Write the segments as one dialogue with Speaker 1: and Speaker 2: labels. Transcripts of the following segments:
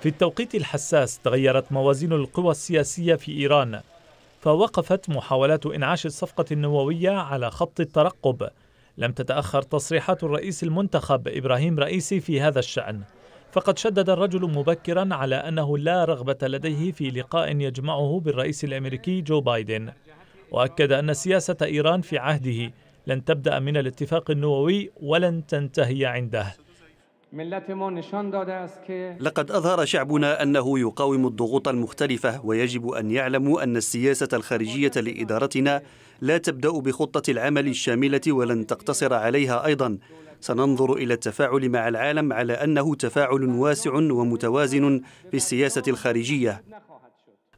Speaker 1: في التوقيت الحساس تغيرت موازين القوى السياسية في إيران فوقفت محاولات إنعاش الصفقة النووية على خط الترقب لم تتأخر تصريحات الرئيس المنتخب إبراهيم رئيسي في هذا الشأن فقد شدد الرجل مبكرا على أنه لا رغبة لديه في لقاء يجمعه بالرئيس الأمريكي جو بايدن وأكد أن سياسة إيران في عهده لن تبدأ من الاتفاق النووي ولن تنتهي عنده
Speaker 2: لقد أظهر شعبنا أنه يقاوم الضغوط المختلفة ويجب أن يعلموا أن السياسة الخارجية لإدارتنا لا تبدأ بخطة العمل الشاملة ولن تقتصر عليها أيضا سننظر إلى التفاعل مع العالم على أنه تفاعل واسع ومتوازن في السياسة الخارجية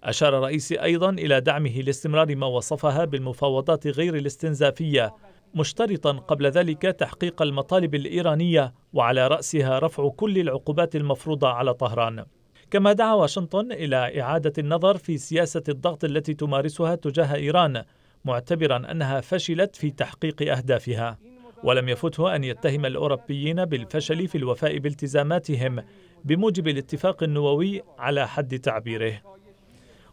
Speaker 1: أشار الرئيس أيضا إلى دعمه لاستمرار ما وصفها بالمفاوضات غير الاستنزافية مشترطا قبل ذلك تحقيق المطالب الإيرانية وعلى رأسها رفع كل العقوبات المفروضة على طهران كما دعا واشنطن إلى إعادة النظر في سياسة الضغط التي تمارسها تجاه إيران معتبرا أنها فشلت في تحقيق أهدافها ولم يفته أن يتهم الأوروبيين بالفشل في الوفاء بالتزاماتهم بموجب الاتفاق النووي على حد تعبيره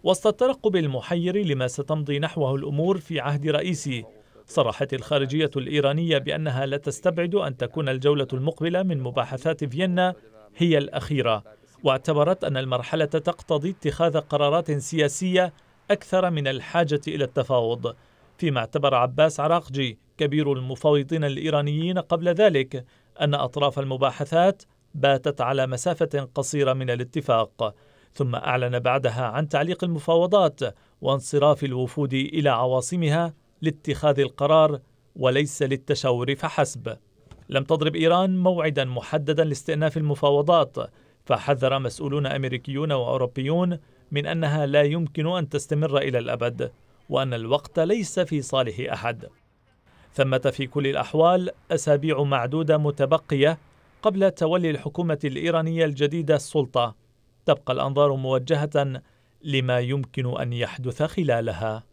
Speaker 1: وسط الترقب المحير لما ستمضي نحوه الأمور في عهد رئيسي صرحت الخارجية الإيرانية بأنها لا تستبعد أن تكون الجولة المقبلة من مباحثات فيينا هي الأخيرة واعتبرت أن المرحلة تقتضي اتخاذ قرارات سياسية أكثر من الحاجة إلى التفاوض فيما اعتبر عباس عراقجي كبير المفاوضين الإيرانيين قبل ذلك أن أطراف المباحثات باتت على مسافة قصيرة من الاتفاق ثم أعلن بعدها عن تعليق المفاوضات وانصراف الوفود إلى عواصمها لاتخاذ القرار وليس للتشاور فحسب لم تضرب إيران موعدا محددا لاستئناف المفاوضات فحذر مسؤولون أمريكيون وأوروبيون من أنها لا يمكن أن تستمر إلى الأبد وأن الوقت ليس في صالح أحد ثمة في كل الأحوال أسابيع معدودة متبقية قبل تولي الحكومة الإيرانية الجديدة السلطة تبقى الأنظار موجهة لما يمكن أن يحدث خلالها